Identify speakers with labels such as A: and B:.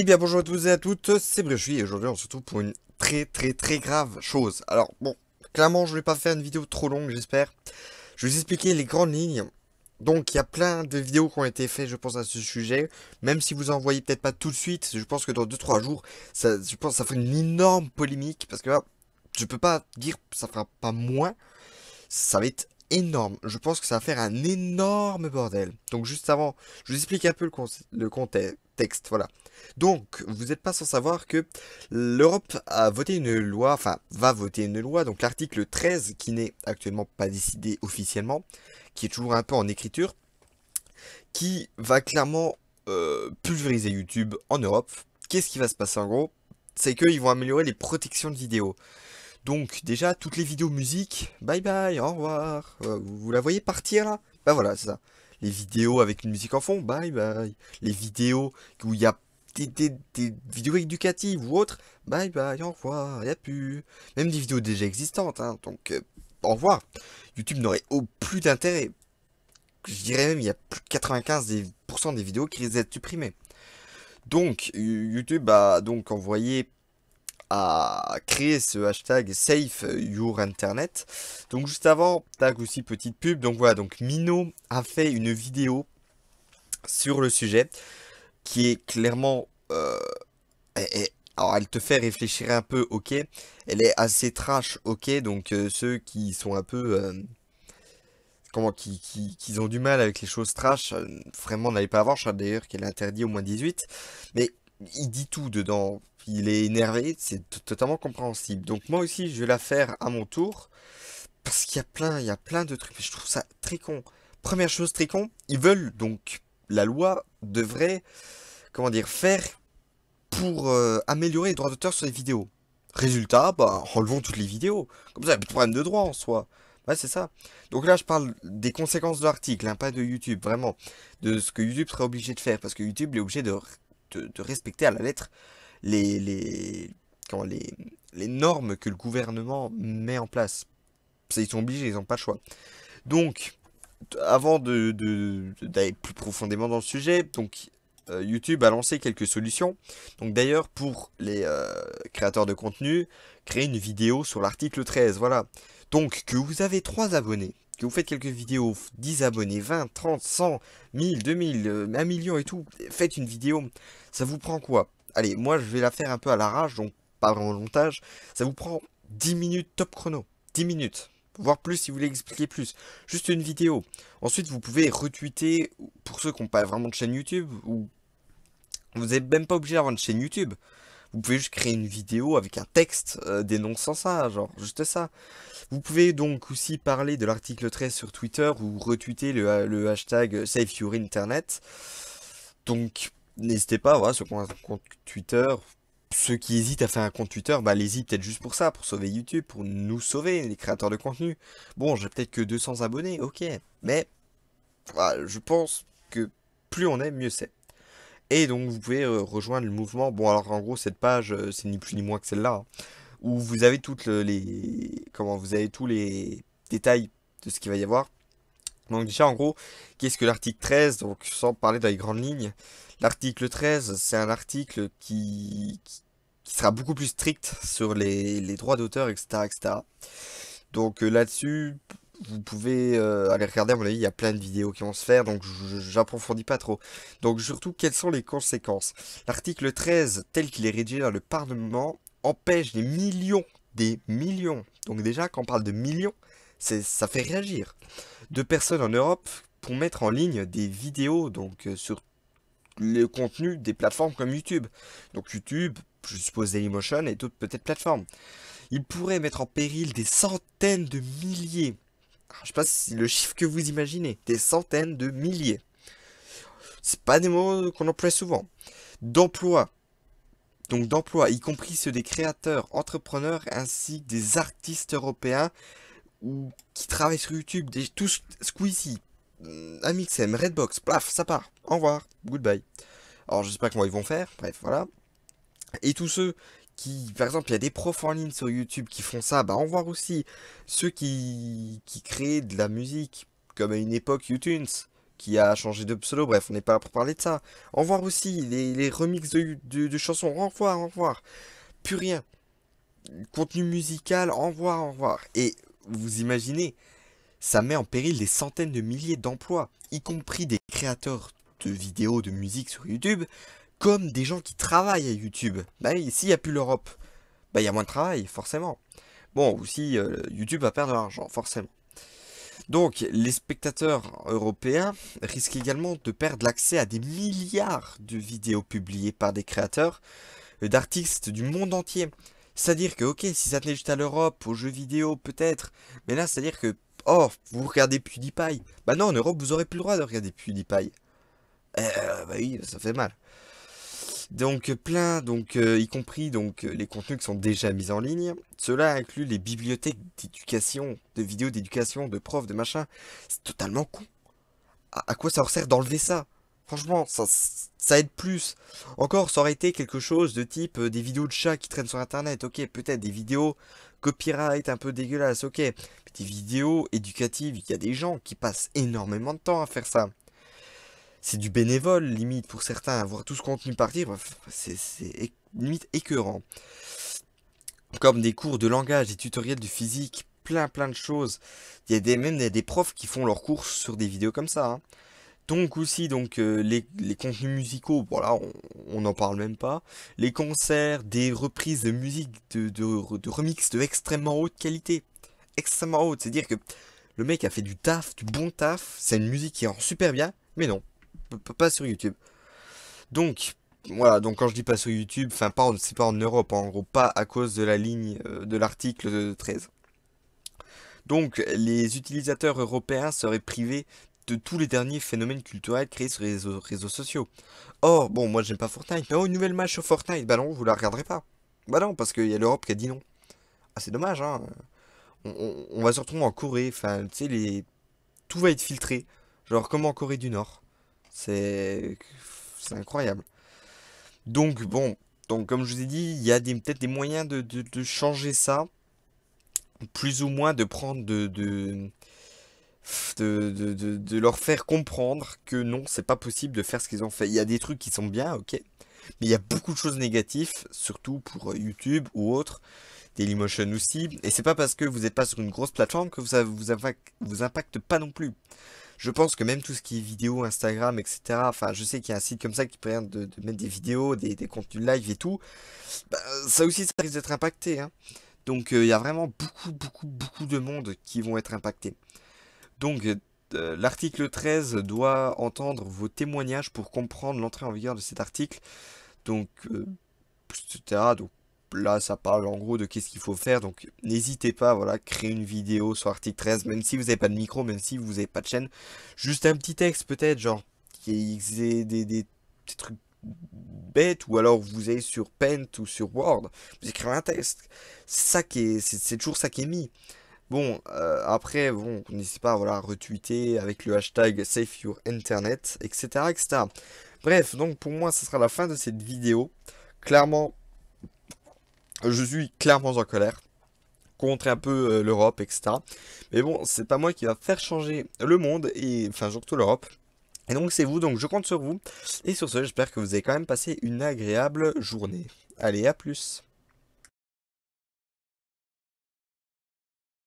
A: Eh bien bonjour à tous et à toutes, c'est Bréchui et aujourd'hui on se retrouve pour une très très très grave chose. Alors bon, clairement je ne vais pas faire une vidéo trop longue j'espère. Je vais vous expliquer les grandes lignes. Donc il y a plein de vidéos qui ont été faites je pense à ce sujet. Même si vous en voyez peut-être pas tout de suite, je pense que dans 2-3 jours, ça, je pense ça fera une énorme polémique. Parce que là, je peux pas dire ça fera pas moins. Ça va être énorme. Je pense que ça va faire un énorme bordel. Donc juste avant, je vous explique un peu le, le contexte voilà. Donc, vous n'êtes pas sans savoir que l'Europe a voté une loi, enfin, va voter une loi, donc l'article 13, qui n'est actuellement pas décidé officiellement, qui est toujours un peu en écriture, qui va clairement euh, pulvériser YouTube en Europe. Qu'est-ce qui va se passer en gros C'est qu'ils vont améliorer les protections de vidéos. Donc déjà, toutes les vidéos musique, bye bye, au revoir, euh, vous la voyez partir là Bah ben voilà, c'est ça les vidéos avec une musique en fond, bye bye. Les vidéos où il y a des, vidéos éducatives ou autres, bye bye, au revoir, n'y a plus. Même des vidéos déjà existantes, hein, donc euh, au revoir. YouTube n'aurait au plus d'intérêt. Je dirais même, il y a plus de 95% des vidéos qui risquent d'être supprimées. Donc, euh, YouTube a donc envoyé à créer ce hashtag Safe Your Internet. Donc juste avant, tag aussi petite pub. Donc voilà, donc Mino a fait une vidéo sur le sujet qui est clairement... Euh, alors elle te fait réfléchir un peu, ok. Elle est assez trash, ok. Donc euh, ceux qui sont un peu... Euh, comment qui, qui, qui, ont du mal avec les choses trash, vraiment n'allez pas avoir. Je d'ailleurs qu'elle est interdite au moins 18. Mais il dit tout dedans il est énervé, c'est totalement compréhensible. Donc moi aussi, je vais la faire à mon tour, parce qu'il y a plein, il y a plein de trucs, je trouve ça très con. Première chose très con, ils veulent, donc, la loi devrait, comment dire, faire pour euh, améliorer les droits d'auteur sur les vidéos. Résultat, bah, enlevons toutes les vidéos. Comme ça, il n'y a plus de problème de droit en soi. Ouais, c'est ça. Donc là, je parle des conséquences de l'article, hein, pas de YouTube, vraiment. De ce que YouTube serait obligé de faire, parce que YouTube est obligé de respecter à la lettre les, les, les, normes que le gouvernement met en place. Ils sont obligés, ils n'ont pas le choix. Donc, avant d'aller de, d'aller plus profondément dans le sujet, donc euh, YouTube a lancé quelques solutions. Donc d'ailleurs, pour les euh, créateurs de contenu, créer une vidéo sur l'article 13, voilà. Donc, que vous avez 3 abonnés, que vous faites quelques vidéos, 10 abonnés, 20, 30, 100, 1000, 2000, 1 million et tout, faites une vidéo, ça vous prend quoi Allez, moi je vais la faire un peu à l'arrache, donc pas vraiment montage. Ça vous prend 10 minutes top chrono. 10 minutes. Voir plus si vous voulez expliquer plus. Juste une vidéo. Ensuite, vous pouvez retweeter pour ceux qui n'ont pas vraiment de chaîne YouTube ou vous n'êtes même pas obligé d'avoir une chaîne YouTube. Vous pouvez juste créer une vidéo avec un texte euh, dénonçant ça, genre juste ça. Vous pouvez donc aussi parler de l'article 13 sur Twitter ou retweeter le, le hashtag Internet. Donc n'hésitez pas, voilà, ceux qui compte Twitter, ceux qui hésitent à faire un compte Twitter, bah allez-y peut-être juste pour ça, pour sauver YouTube, pour nous sauver, les créateurs de contenu. Bon, j'ai peut-être que 200 abonnés, ok, mais voilà, je pense que plus on est, mieux c'est. Et donc vous pouvez euh, rejoindre le mouvement, bon alors en gros cette page, euh, c'est ni plus ni moins que celle-là, hein, où vous avez toutes les... comment, vous avez tous les détails de ce qu'il va y avoir, donc déjà en gros, qu'est-ce que l'article 13 Donc sans parler dans les grandes lignes, l'article 13 c'est un article qui, sera beaucoup plus strict sur les, droits d'auteur, etc., Donc euh, là-dessus, vous pouvez euh, aller regarder, à mon avis, il y a plein de vidéos qui vont se faire, donc j'approfondis pas trop. Donc surtout, quelles sont les conséquences L'article 13, tel qu'il est rédigé dans le Parlement, empêche des millions, des millions, donc déjà quand on parle de millions, ça fait réagir. De personnes en Europe pour mettre en ligne des vidéos donc euh, sur le contenu des plateformes comme YouTube. Donc YouTube, je suppose Dailymotion et d'autres peut-être plateformes. Ils pourraient mettre en péril des centaines de milliers. je sais pas si le chiffre que vous imaginez, des centaines de milliers. C'est pas des mots qu'on emploie souvent. D'emplois. Donc d'emplois, y compris ceux des créateurs, entrepreneurs ainsi que des artistes européens ou qui travaillent sur YouTube, des, tous Squeezie, mm, Amixem, Redbox, plaf, ça part, au revoir, goodbye. Alors je sais pas comment ils vont faire, bref, voilà. Et tous ceux qui, par exemple, il y a des profs en ligne sur YouTube qui font ça, bah au revoir aussi. Ceux qui, qui créent de la musique, comme à une époque YouTunes, qui a changé de pseudo, bref, on n'est pas là pour parler de ça. Au revoir aussi, les, les remixes de, de, chansons, au revoir, au revoir. Plus rien. Contenu musical, au revoir, au revoir. Et vous imaginez, ça met en péril des centaines de milliers d'emplois, y compris des créateurs de vidéos, de musique sur YouTube, comme des gens qui travaillent à YouTube. Bah ici, il n'y a plus l'Europe. Bah il y a moins de travail, forcément. Bon, aussi, euh, YouTube va perdre de l'argent, forcément. Donc, les spectateurs européens risquent également de perdre l'accès à des milliards de vidéos publiées par des créateurs, euh, d'artistes du monde entier. C'est-à-dire que, ok, si ça tenait juste à l'Europe, aux jeux vidéo peut-être, mais là, c'est-à-dire que, oh, vous regardez PewDiePie. Bah non, en Europe, vous aurez plus le droit de regarder PewDiePie. Euh, bah oui, ça fait mal. Donc plein, donc euh, y compris donc euh, les contenus qui sont déjà mis en ligne. Cela inclut les bibliothèques d'éducation, de vidéos d'éducation, de profs, de machin. C'est totalement con. À, quoi ça leur sert d'enlever ça Franchement, ça, ça aide plus. Encore, ça aurait été quelque chose de type euh, des vidéos de chats qui traînent sur internet. Ok, peut-être des vidéos copyright un peu dégueulasses. Ok, des vidéos éducatives. Il y a des gens qui passent énormément de temps à faire ça. C'est du bénévole, limite, pour certains. Voir tout ce contenu partir, bah, c'est limite écœurant. Comme des cours de langage, des tutoriels de physique, plein plein de choses. Il y a des, même des profs qui font leurs cours sur des vidéos comme ça. Hein. Donc aussi donc euh, les, contenus musicaux, voilà, on n'en parle même pas. Les concerts, des reprises de musique, de, remixes de remix de extrêmement haute qualité. Extrêmement haute, c'est-à-dire que le mec a fait du taf, du bon taf, c'est une musique qui rend super bien, mais non, pas sur YouTube. Donc, voilà, donc quand je dis pas sur YouTube, enfin pas, c'est pas en Europe, hein, en gros, pas à cause de la ligne euh, de l'article 13. Donc les utilisateurs européens seraient privés de tous les derniers phénomènes culturels créés sur les réseaux, sociaux. Or, bon, moi j'aime pas Fortnite, mais oh, une nouvelle match sur Fortnite, bah non, vous la regarderez pas. Bah non, parce qu'il y a l'Europe qui a dit non. Ah, c'est dommage, hein. On, va se retrouver en Corée, enfin, tu sais, les... tout va être filtré. Genre, comme en Corée du Nord. C'est. C'est incroyable. Donc, bon, donc comme je vous ai dit, il y a peut-être des moyens de, changer ça. Plus ou moins de prendre de de, de, leur faire comprendre que non, c'est pas possible de faire ce qu'ils ont fait. Il y a des trucs qui sont bien, ok, mais il y a beaucoup de choses négatives, surtout pour YouTube ou autres, Dailymotion aussi. Et c'est pas parce que vous n'êtes pas sur une grosse plateforme que ça vous, vous impacte pas non plus. Je pense que même tout ce qui est vidéo, Instagram, etc. Enfin, je sais qu'il y a un site comme ça qui permet de, mettre des vidéos, des, contenus live et tout. Bah, ça aussi, ça risque d'être impacté. Hein. Donc, euh, il y a vraiment beaucoup, beaucoup, beaucoup de monde qui vont être impactés. Donc, euh, l'article 13 doit entendre vos témoignages pour comprendre l'entrée en vigueur de cet article. Donc, euh, etc. Donc, là, ça parle en gros de qu'est-ce qu'il faut faire. Donc, n'hésitez pas, voilà, créer une vidéo sur l'article 13, même si vous n'avez pas de micro, même si vous n'avez pas de chaîne. Juste un petit texte, peut-être, genre, qui est des, trucs bêtes, ou alors vous allez sur Paint ou sur Word, vous écrivez un texte. C'est ça c'est toujours ça qui est mis. Bon, euh, après, bon, n'hésitez pas à voilà, retweeter avec le hashtag SaveYourInternet, etc., etc. Bref, donc pour moi, ce sera la fin de cette vidéo. Clairement, je suis clairement en colère contre un peu euh, l'Europe, etc. Mais bon, c'est pas moi qui va faire changer le monde, et enfin surtout l'Europe. Et donc c'est vous, donc je compte sur vous. Et sur ce, j'espère que vous avez quand même passé une agréable journée. Allez, à plus